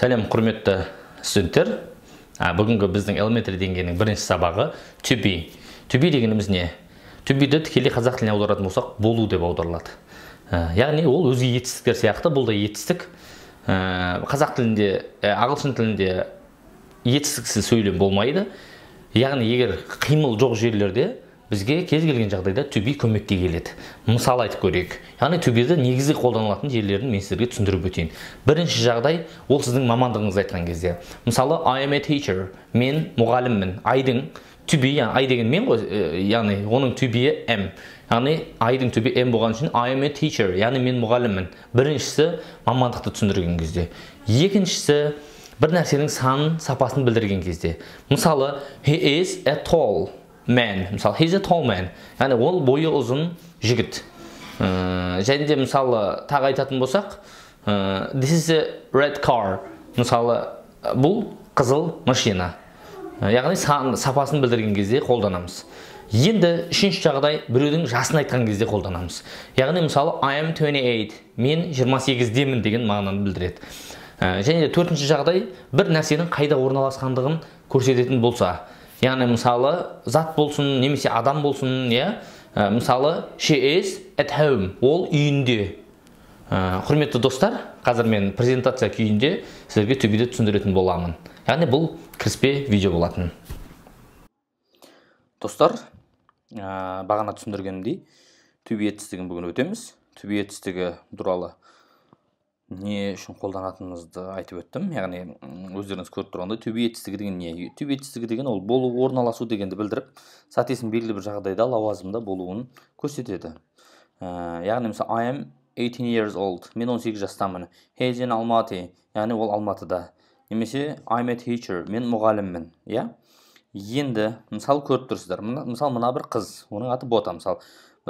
сәлем құрметті студенттер бүгінгі біздің элементарь деңгейінің бірінші сабағы to be to be дегеніміз не to be тікелей қазақ тіліне аударатын болсақ болу деп аударылады ә, яғни ол өзге етістіктер сияқты бұл да етістік ә, қазақ тілінде ә, ағылшын тілінде етістіксіз сөйлем болмайды яғни егер қимыл жоқ жерлерде бізге кез келген жағдайда төбе көмекке келеді мысал айтып көрейік яғни түбиді негізгі қолданылатын жерлерін мен сіздерге түсіндіріп өтейін бірінші жағдай ол сіздің мамандығыңызды айтқан кезде мысалы i am a teacher мен мұғаліммін айдың түбі яғни ай деген мен ғой э, яғни оның түбиі m яғни айдың түбі м болған үшін i am a teacher яғни мен мұғаліммін біріншісі мамандықты түсіндірген кезде екіншісі бір нәрсенің санын сапасын білдірген кезде мысалы he is a tall man мысалы he's a tall man яғни ол бойы ұзын жігіт ә, және де мысалы тағы айтатын болсақ ә, this is a red car мысалы бұл қызыл машина э, яғни сапасын білдірген кезде қолданамыз енді үшінші жағдай біреудің жасын айтқан кезде қолданамыз яғни мысалы I am 28 мен 28-демін деген мағынаны білдіреді және де төртінші жағдай бір нәрсенің қайда орналасқандығын көрсететін болса яғни мысалы зат болсын немесе адам болсын иә мысалы she is at home ол үйінде құрметті достар қазір мен презентация күйінде сіздерге төбеде түсіндіретін боламын яғни бұл кіріспе видео болатын достар ә, бағана түсіндіргенімдей етістігін бүгін өтеміз етістігі туралы не үшін қолданатынымызды айтып өттім яғни өздеріңіз көріп тұрғандай төбе етістігі деген не төбе етістігі деген ол болу орналасу дегенді білдіріп соответственно белгілі бір жағдайда лауазымда болуын көрсетеді ә, яғни мысалы I am 18 years old мен 18 жастамын he is in Almaty яғни ол алматыда немесе I'm a teacher мен мұғаліммін иә енді мысал көріп тұрсыздар мысалы мына бір қыз оның аты бота мысалы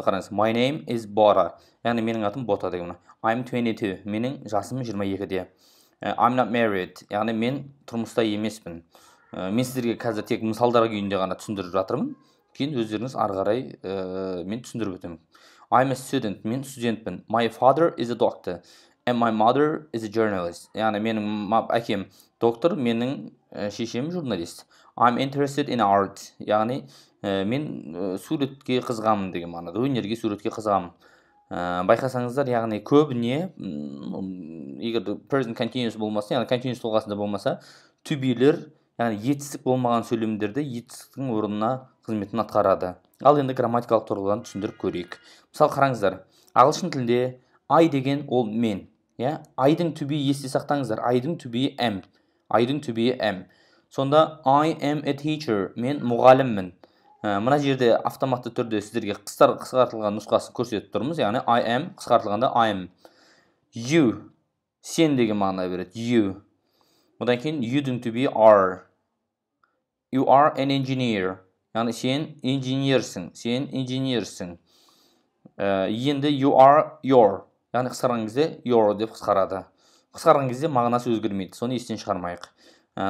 қараңыз my name is bora яғни менің атым бота деген I'm 22. Менің жасым 22-де. Э, I'm not married. Яғни мен тұрмыста емеспін. Э, мен сіздерге қазір тек мысалдар күйінде ғана түсіндіріп жатырмын. Кейін өздеріңіз ары қарай э, мен түсіндіріп өтемін. I'm a student. Мен студентпін. My father is a doctor and my mother is a journalist. Яғни менің әкем доктор, менің шешем журналист. I'm interested in art. Яғни мен суретке қызығамын деген мағынада. Өнерге суретке қызығамын ә, байқасаңыздар яғни көбіне егер present continuous болмаса яғни continuous тұлғасында болмаса to яғни етістік болмаған сөйлемдерде етістіктің орнына қызметін атқарады ал енді грамматикалық тұрғыдан түсіндіріп көрейік мысалы қараңыздар ағылшын тілінде I деген ол мен иә айдың to be есте сақтаңыздар айдың to be am айдың to be am сонда I am a teacher мен мұғаліммін мына жерде автоматты түрде сіздерге қыстар қысқартылған нұсқасын көрсетіп тұрмыз яғни I am қысқартылғанда I am you сен деген мағына береді you одан кейін you дің to be are you are an engineer яғни сен инженерсің сен инженерсің ә, енді you are your яғни қысқарған кезде your деп қысқарады қысқарған кезде мағынасы өзгермейді соны естен шығармайық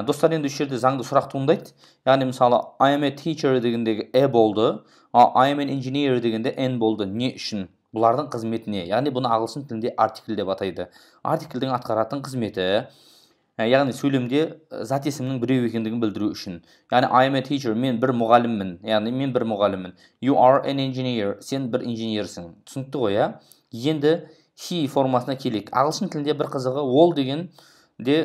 достар енді осы жерде заңды сұрақ туындайды яғни мысалы I am a teacher дегендегі e болды ал I am an engineer дегенде n болды не үшін бұлардың қызметі не яғни бұны ағылшын тілінде артикль деп атайды артикльдің атқаратын қызметі яғни сөйлемде зат есімнің біреу екендігін білдіру үшін яғни I am a teacher мен бір мұғаліммін яғни мен бір мұғаліммін you are an engineer сен бір инженерсің түсінікті ғой иә енді he формасына келейік ағылшын тілінде бір қызығы ол деген де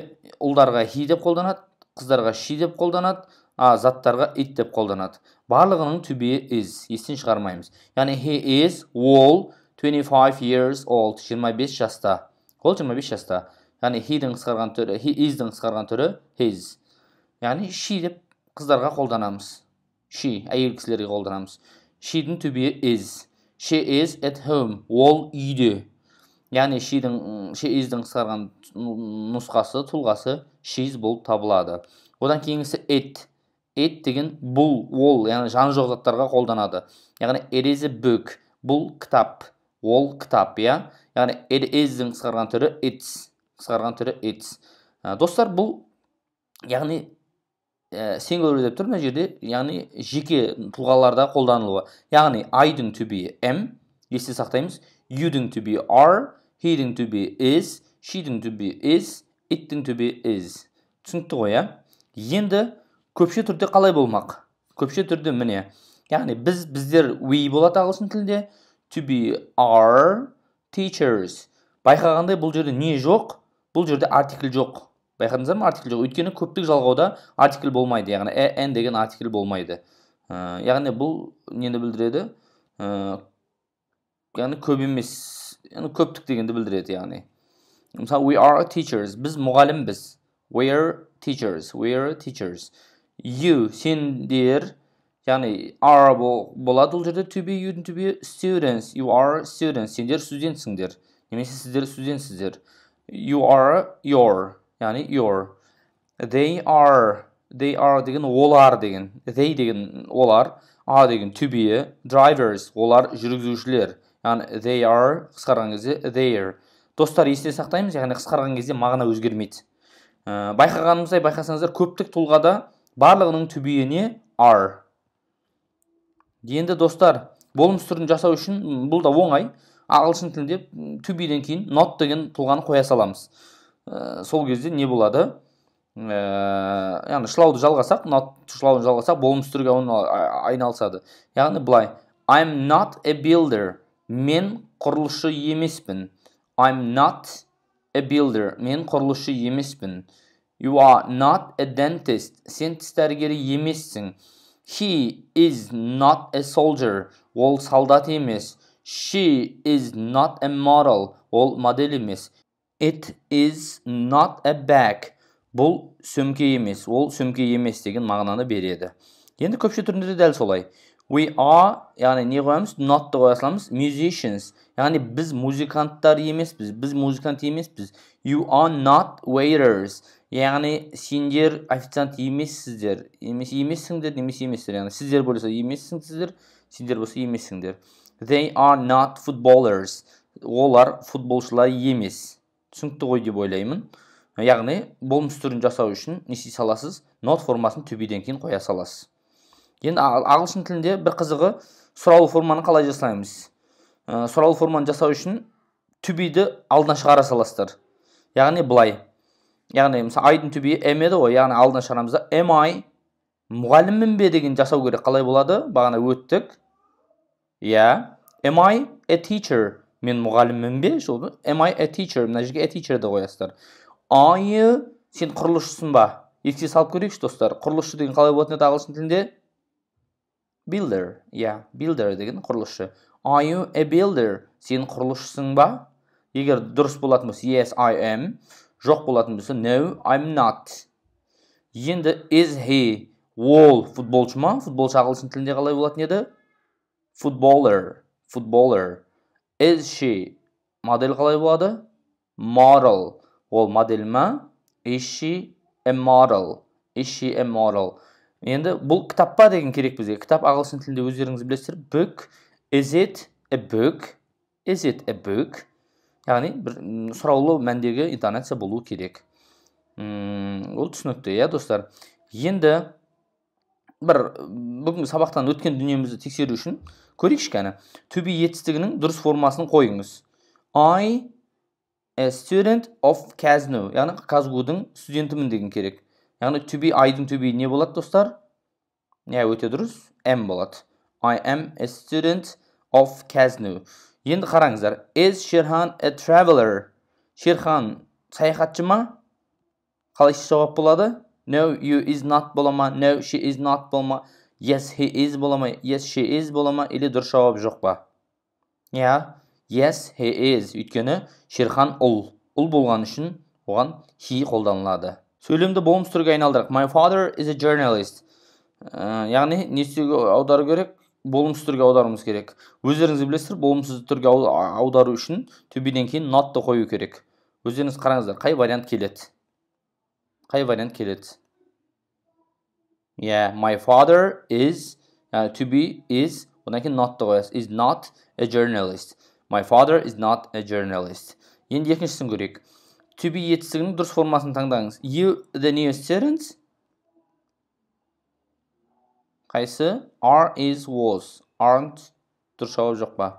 ұлдарға хи деп қолданады қыздарға ши деп қолданады а заттарға ит деп қолданады барлығының түбе is естен шығармаймыз яғни he is ол 25 years old 25 жаста ол 25 жаста яғни he қысқарған түрі he is қысқарған түрі his яғни she деп қыздарға қолданамыз she әйел кісілерге қолданамыз she-дің түбе is she is at home ол үйде яғни шидің издің қысқарған нұсқасы тұлғасы шиз болып табылады одан кейінгісі it it деген бұл ол яғни жан жоқ заттарға қолданады яғни it is a book бұл кітап ол кітап иә яғни it isдің қысқарған түрі its қысқарған түрі its достар бұл яғни ә, э, сингулер деп тұр мына жерде яғни жеке тұлғаларда қолданылуы яғни айдың түбі м есте сақтаймыз youдің to be are heдің to be is she to be is it to be is түсінікті ғой иә енді көпше түрде қалай болмақ көпше түрде міне яғни біз біздер we болады ағылшын тілінде to be are teachers байқағандай бұл жерде не жоқ бұл жерде артикль жоқ байқадыңыздар ма артикль жоқ өйткені көптік жалғауда артикль болмайды яғни ән деген артикль болмайды яғни бұл нені білдіреді яғни көп емес яғни көптік дегенді білдіреді яғни мысалы we are teachers біз мұғалімбіз we are teachers we are teachers you сендер яғни are болады ол жерде to be you to be students you are students сендер студентсіңдер немесе сіздер студентсіздер you are your яғни your they are they are деген олар деген they деген олар а деген to be drivers олар жүргізушілер яғни they are қысқарған кезде are. достар есте сақтаймыз яғни қысқарған кезде мағына өзгермейді ә, э, байқағанымыздай байқасаңыздар көптік тұлғада барлығының түбегіне are енді достар болмыс түрін жасау үшін бұл да оңай ағылшын тілінде to кейін not деген тұлғаны қоя саламыз э, сол кезде не болады э, яғни шылауды жалғасақ not шылауын жалғасақ болмыс түрге айналысады яғни былай I'm not a builder мен құрылысшы емеспін i'm not a builder мен құрылысшы емеспін you are not a dentist сен тіс емессің he is not a soldier ол салдат емес she is not a model ол модель емес it is not a bag бұл сөмке емес ол сөмке емес деген мағынаны береді енді көпше түрінде де дәл солай we are яғни не қоямыз not қоя саламыз musicians яғни біз музыканттар емеспіз біз музыкант емеспіз you are not waiters яғни сендер официант емессіздер немесе емессіңдер немесе емессіздер яғни сіздер болса сіздер, сендер болса емессіңдер they are not footballers олар футболшылар емес түсінікті ғой деп ойлаймын яғни болмыс түрін жасау үшін не істей саласыз not формасын төбеден кейін қоя саласыз енді ағылшын тілінде бір қызығы сұраулы форманы қалай жасаймыз ә, сұраулы форманы жасау үшін түбейді алдына шығара саласыздар яғни былай яғни мысалы айдың to м еді ғой яғни алдына шығарамыз да am I мұғаліммін бе деген жасау керек қалай болады бағана өттік иә yeah. am I a teacher мен мұғаліммін бе жолды am I a teacher мына жерге a teacherді қоясыздар сен құрылысшысың ба еске салып көрейікші достар құрылысшы деген қалай болатын еді ағылшын тілінде Builder, иә, yeah, builder деген құрылысшы. Are you a builder? Сен құрылысшысың ба? Егер дұрыс болатын болса, yes, I am. Жоқ болатын болса, no, I'm not. Енді is he? Ол футболшы ма? Футболшы ағылшын тілінде қалай болатын еді? Footballer, footballer. Is she? Модель қалай болады? Model. Ол модель ма? Is she a model? Is she a model? енді бұл кітап деген керек бізге кітап ағылшын тілінде өздеріңіз білесіздер Бүк, is it a book is it a book яғни бір сұраулы мәндегі интонация болуы керек ол түсінікті иә достар енді бір бүгінгі сабақтан өткен дүниемізді тексеру үшін көрейікші кәні төбе етістігінің дұрыс формасын қойыңыз I a student of Kaznu яғни Казгудың студентімін деген керек яғни I, to be, не болады достар иә өте дұрыс Am болады i am a student of Kaznu. енді қараңыздар is шерхан a traveler шерхан саяхатшы ма қалайша жауап болады no you is not болама. no she is not болама. yes he is болама. yes she is болама. ма или дұрыс жауап жоқ па иә yes he is өйткені шерхан ұл ұл болған үшін оған he қолданылады сөйлемді болмыс түрге айналдырайық my father is a journalist ә, яғни не аудару керек болымсыз түрге аударуымыз керек өздеріңіз білесіздер болымсыз түрге аудару үшін төбеден кейін нотты қою керек өздеріңіз қараңыздар қай вариант келеді қай вариант келеді иә yeah, my father is ә, to be is одан кейін нотты қоясыз is not a journalist my father is not a journalist енді екіншісін көрейік to be етістігінің дұрыс формасын таңдаңыз you the new students қайсы are is was aren't дұрыс жауап жоқ па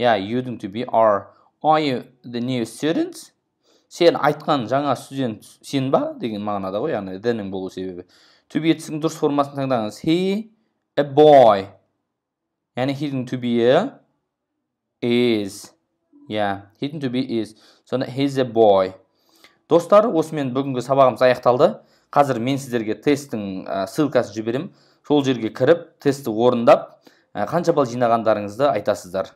иә yeah, you to be are are you the new students сен айтқан жаңа студент сен ба деген мағынада ғой яғни нің болу себебі to be етістігінің дұрыс формасын таңдаңыз he a boy яғни he to be is иә hidden to be is сонда he's a boy достар осымен бүгінгі сабағымыз аяқталды қазір мен сіздерге тесттің ә, ссылкасын жіберемін сол жерге кіріп тестті орындап қанша балл жинағандарыңызды айтасыздар